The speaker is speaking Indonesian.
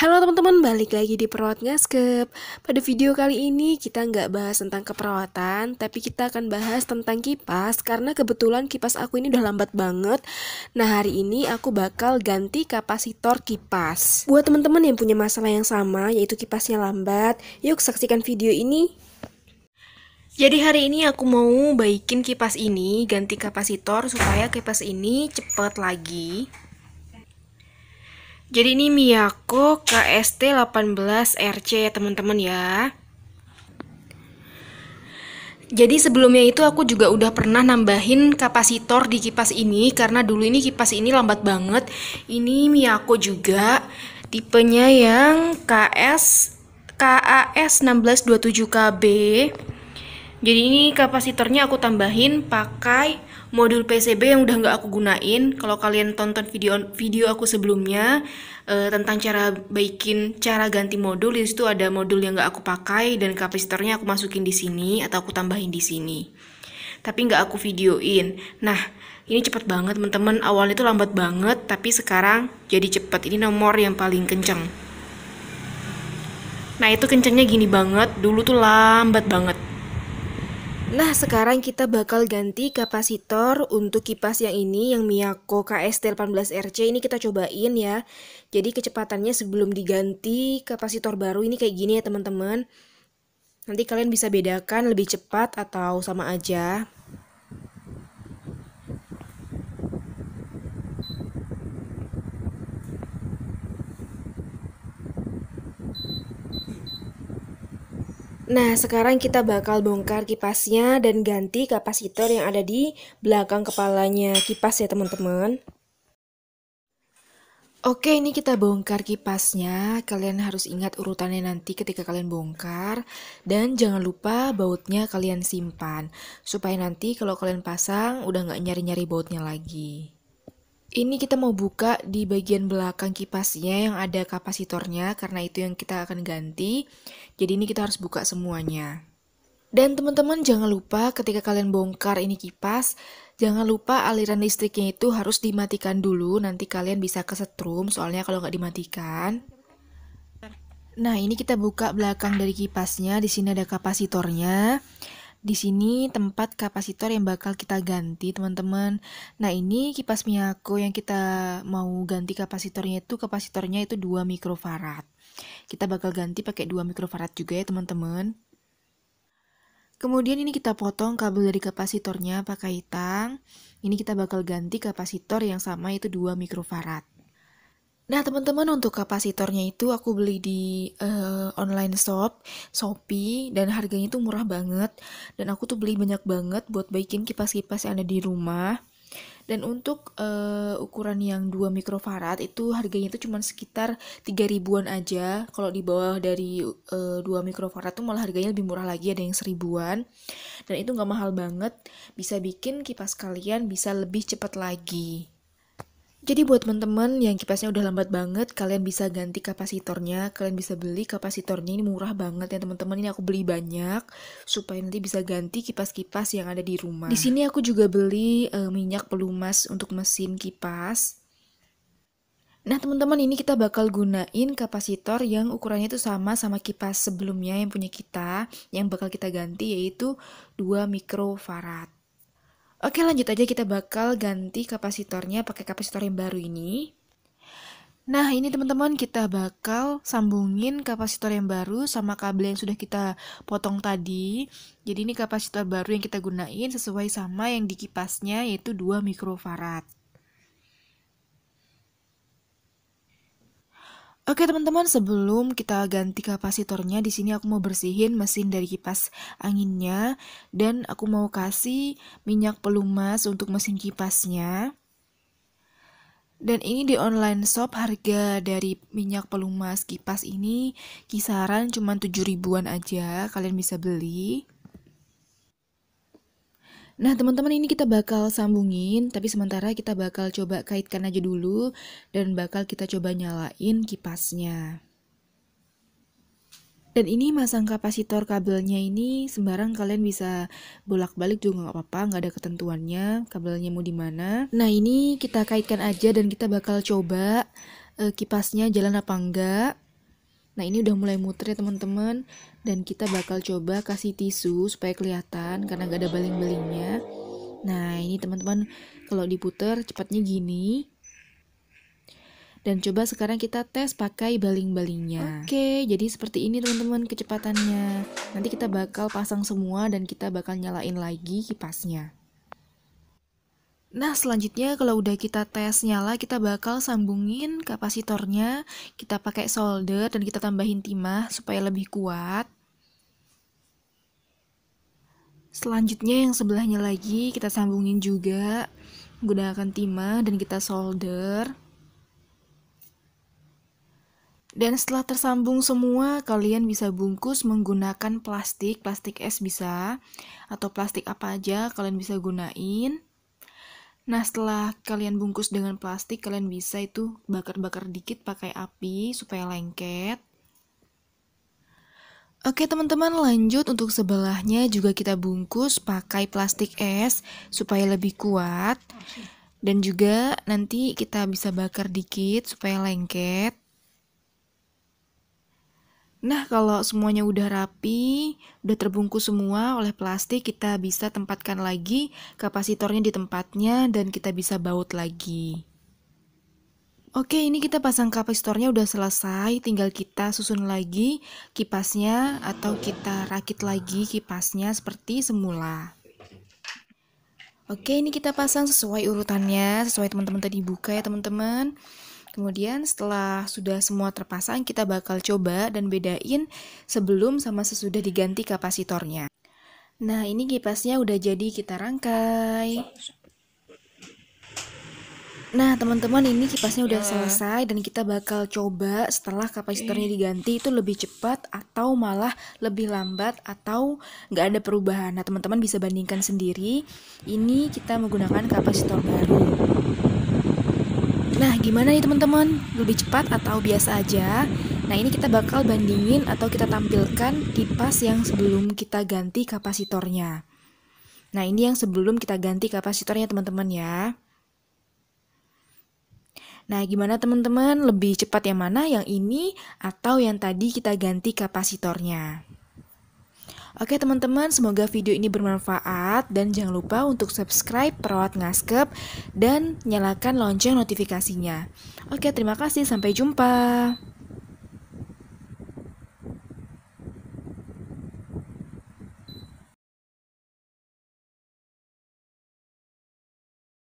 Halo teman-teman, balik lagi di Perawat Ngaskep Pada video kali ini kita nggak bahas tentang keperawatan Tapi kita akan bahas tentang kipas Karena kebetulan kipas aku ini udah lambat banget Nah hari ini aku bakal ganti kapasitor kipas Buat teman-teman yang punya masalah yang sama Yaitu kipasnya lambat Yuk saksikan video ini jadi hari ini aku mau baikin kipas ini, ganti kapasitor supaya kipas ini cepet lagi. Jadi ini Miyako KST 18RC ya teman-teman ya. Jadi sebelumnya itu aku juga udah pernah nambahin kapasitor di kipas ini karena dulu ini kipas ini lambat banget. Ini Miyako juga tipenya yang KS KAS 1627KB. Jadi ini kapasitornya aku tambahin pakai modul PCB yang udah nggak aku gunain. Kalau kalian tonton video video aku sebelumnya uh, tentang cara bikin cara ganti modul, di situ ada modul yang nggak aku pakai dan kapasitornya aku masukin di sini atau aku tambahin di sini. Tapi nggak aku videoin. Nah, ini cepet banget teman-teman. Awalnya itu lambat banget, tapi sekarang jadi cepet. Ini nomor yang paling kenceng. Nah itu kencengnya gini banget, dulu tuh lambat banget. Nah, sekarang kita bakal ganti kapasitor untuk kipas yang ini, yang Miyako KST18RC ini kita cobain ya. Jadi kecepatannya sebelum diganti kapasitor baru ini kayak gini ya teman-teman. Nanti kalian bisa bedakan lebih cepat atau sama aja. Nah, sekarang kita bakal bongkar kipasnya dan ganti kapasitor yang ada di belakang kepalanya kipas ya teman-teman. Oke, ini kita bongkar kipasnya. Kalian harus ingat urutannya nanti ketika kalian bongkar. Dan jangan lupa bautnya kalian simpan. Supaya nanti kalau kalian pasang, udah nggak nyari-nyari bautnya lagi. Ini kita mau buka di bagian belakang kipasnya yang ada kapasitornya karena itu yang kita akan ganti. Jadi ini kita harus buka semuanya. Dan teman-teman jangan lupa ketika kalian bongkar ini kipas, jangan lupa aliran listriknya itu harus dimatikan dulu, nanti kalian bisa kesetrum soalnya kalau nggak dimatikan. Nah ini kita buka belakang dari kipasnya, di sini ada kapasitornya. Di sini tempat kapasitor yang bakal kita ganti teman-teman. Nah ini kipas Miyako yang kita mau ganti kapasitornya itu kapasitornya itu 2 mikrofarad. Kita bakal ganti pakai 2 mikrofarad juga ya teman-teman. Kemudian ini kita potong kabel dari kapasitornya pakai tang. Ini kita bakal ganti kapasitor yang sama itu 2 mikrofarad. Nah, teman-teman untuk kapasitornya itu aku beli di uh, online shop, Shopee dan harganya itu murah banget dan aku tuh beli banyak banget buat baikin kipas-kipas yang ada di rumah. Dan untuk uh, ukuran yang 2 mikrofarad itu harganya itu cuma sekitar 3 ribuan aja. Kalau di bawah dari uh, eh, 2 mikrofarad tuh malah harganya lebih murah lagi ada yang seribuan. Dan itu nggak mahal banget, bisa bikin kipas kalian bisa lebih cepat lagi. Jadi buat teman-teman yang kipasnya udah lambat banget, kalian bisa ganti kapasitornya, kalian bisa beli kapasitornya ini murah banget ya teman-teman. Ini aku beli banyak supaya nanti bisa ganti kipas-kipas yang ada di rumah. Di sini aku juga beli uh, minyak pelumas untuk mesin kipas. Nah teman-teman ini kita bakal gunain kapasitor yang ukurannya itu sama sama kipas sebelumnya yang punya kita yang bakal kita ganti yaitu 2 mikrofarad. Oke lanjut aja kita bakal ganti kapasitornya pakai kapasitor yang baru ini. Nah ini teman-teman kita bakal sambungin kapasitor yang baru sama kabel yang sudah kita potong tadi. Jadi ini kapasitor baru yang kita gunain sesuai sama yang di kipasnya yaitu 2 mikrofarad. Oke teman-teman, sebelum kita ganti kapasitornya, di sini aku mau bersihin mesin dari kipas anginnya dan aku mau kasih minyak pelumas untuk mesin kipasnya. Dan ini di online shop harga dari minyak pelumas kipas ini kisaran cuma 7 ribuan aja, kalian bisa beli. Nah, teman-teman ini kita bakal sambungin, tapi sementara kita bakal coba kaitkan aja dulu dan bakal kita coba nyalain kipasnya. Dan ini masang kapasitor kabelnya ini sembarang kalian bisa bolak-balik juga nggak apa-apa, nggak ada ketentuannya kabelnya mau di mana. Nah ini kita kaitkan aja dan kita bakal coba uh, kipasnya jalan apa enggak. Nah ini udah mulai muter ya teman-teman dan kita bakal coba kasih tisu supaya kelihatan karena gak ada baling-balingnya. Nah ini teman-teman kalau diputer cepatnya gini. Dan coba sekarang kita tes pakai baling-balingnya. Oke, jadi seperti ini teman-teman kecepatannya. Nanti kita bakal pasang semua dan kita bakal nyalain lagi kipasnya. Nah, selanjutnya kalau udah kita tes nyala, kita bakal sambungin kapasitornya, kita pakai solder dan kita tambahin timah supaya lebih kuat. Selanjutnya yang sebelahnya lagi kita sambungin juga gunakan timah dan kita solder. Dan setelah tersambung semua, kalian bisa bungkus menggunakan plastik, plastik es bisa, atau plastik apa aja kalian bisa gunain. Nah, setelah kalian bungkus dengan plastik, kalian bisa itu bakar-bakar dikit pakai api supaya lengket. Oke teman-teman lanjut untuk sebelahnya juga kita bungkus pakai plastik es supaya lebih kuat dan juga nanti kita bisa bakar dikit supaya lengket Nah, kalau semuanya udah rapi, udah terbungkus semua oleh plastik, kita bisa tempatkan lagi kapasitornya di tempatnya dan kita bisa baut lagi. Oke, ini kita pasang kapasitornya udah selesai, tinggal kita susun lagi kipasnya atau kita rakit lagi kipasnya seperti semula. Oke, ini kita pasang sesuai urutannya, sesuai teman-teman tadi buka ya teman-teman. Kemudian setelah sudah semua terpasang, kita bakal coba dan bedain sebelum sama sesudah diganti kapasitornya. Nah, ini kipasnya udah jadi kita rangkai. Nah, teman-teman, ini kipasnya udah iya. selesai dan kita bakal coba setelah kapasitornya diganti itu lebih cepat atau malah lebih lambat atau nggak ada perubahan. Nah, teman-teman bisa bandingkan sendiri. Ini kita menggunakan kapasitor baru. Gimana nih teman-teman? Lebih cepat atau biasa aja? Nah ini kita bakal bandingin atau kita tampilkan kipas yang sebelum kita ganti kapasitornya. Nah ini yang sebelum kita ganti kapasitornya teman-teman ya. Nah gimana teman-teman? Lebih cepat yang mana? Yang ini atau yang tadi kita ganti kapasitornya? Oke teman-teman, semoga video ini bermanfaat dan jangan lupa untuk subscribe Perawat Ngaskep dan nyalakan lonceng notifikasinya. Oke, terima kasih, sampai jumpa.